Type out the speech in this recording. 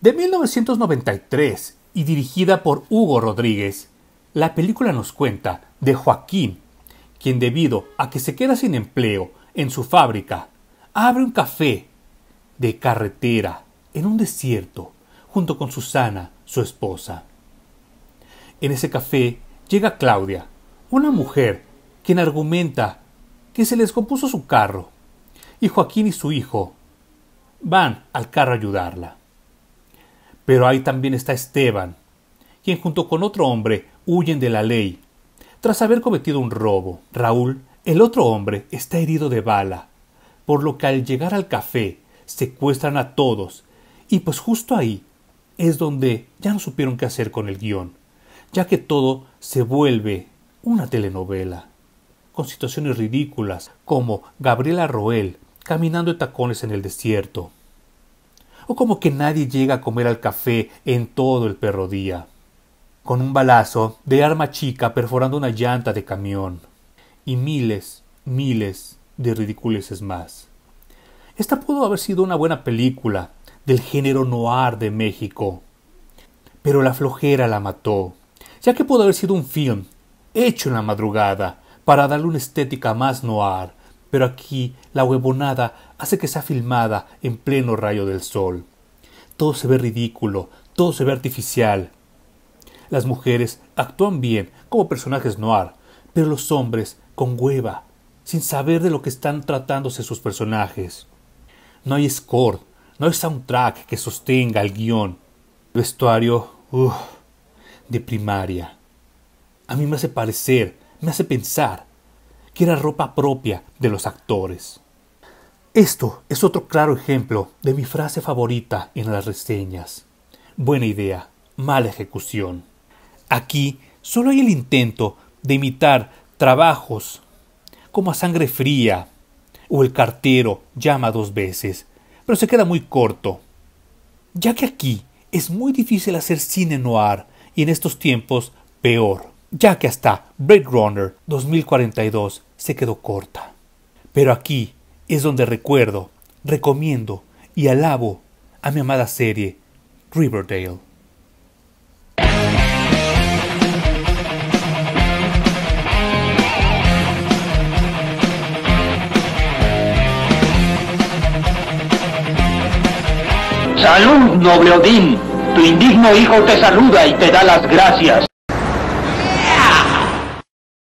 De 1993 y dirigida por Hugo Rodríguez, la película nos cuenta de Joaquín, quien debido a que se queda sin empleo en su fábrica, abre un café de carretera en un desierto junto con Susana, su esposa. En ese café llega Claudia, una mujer quien argumenta que se les compuso su carro, y Joaquín y su hijo van al carro a ayudarla. Pero ahí también está Esteban, quien junto con otro hombre huyen de la ley. Tras haber cometido un robo, Raúl, el otro hombre, está herido de bala, por lo que al llegar al café secuestran a todos, y pues justo ahí es donde ya no supieron qué hacer con el guión, ya que todo se vuelve una telenovela, con situaciones ridículas como Gabriela Roel caminando de tacones en el desierto, como que nadie llega a comer al café en todo el perro día. Con un balazo de arma chica perforando una llanta de camión. Y miles, miles de ridiculeces más. Esta pudo haber sido una buena película del género noir de México. Pero la flojera la mató, ya que pudo haber sido un film hecho en la madrugada para darle una estética más noir, pero aquí la huevonada hace que sea filmada en pleno rayo del sol. Todo se ve ridículo, todo se ve artificial. Las mujeres actúan bien como personajes noir, pero los hombres con hueva, sin saber de lo que están tratándose sus personajes. No hay score, no hay soundtrack que sostenga el guión. El vestuario, uff, de primaria. A mí me hace parecer, me hace pensar que era ropa propia de los actores. Esto es otro claro ejemplo de mi frase favorita en las reseñas. Buena idea, mala ejecución. Aquí solo hay el intento de imitar trabajos como a sangre fría o el cartero llama dos veces, pero se queda muy corto. Ya que aquí es muy difícil hacer cine noir y en estos tiempos peor, ya que hasta Blade Runner 2042 se quedó corta. Pero aquí es donde recuerdo, recomiendo y alabo a mi amada serie Riverdale. Salud, noble Odín. Tu indigno hijo te saluda y te da las gracias.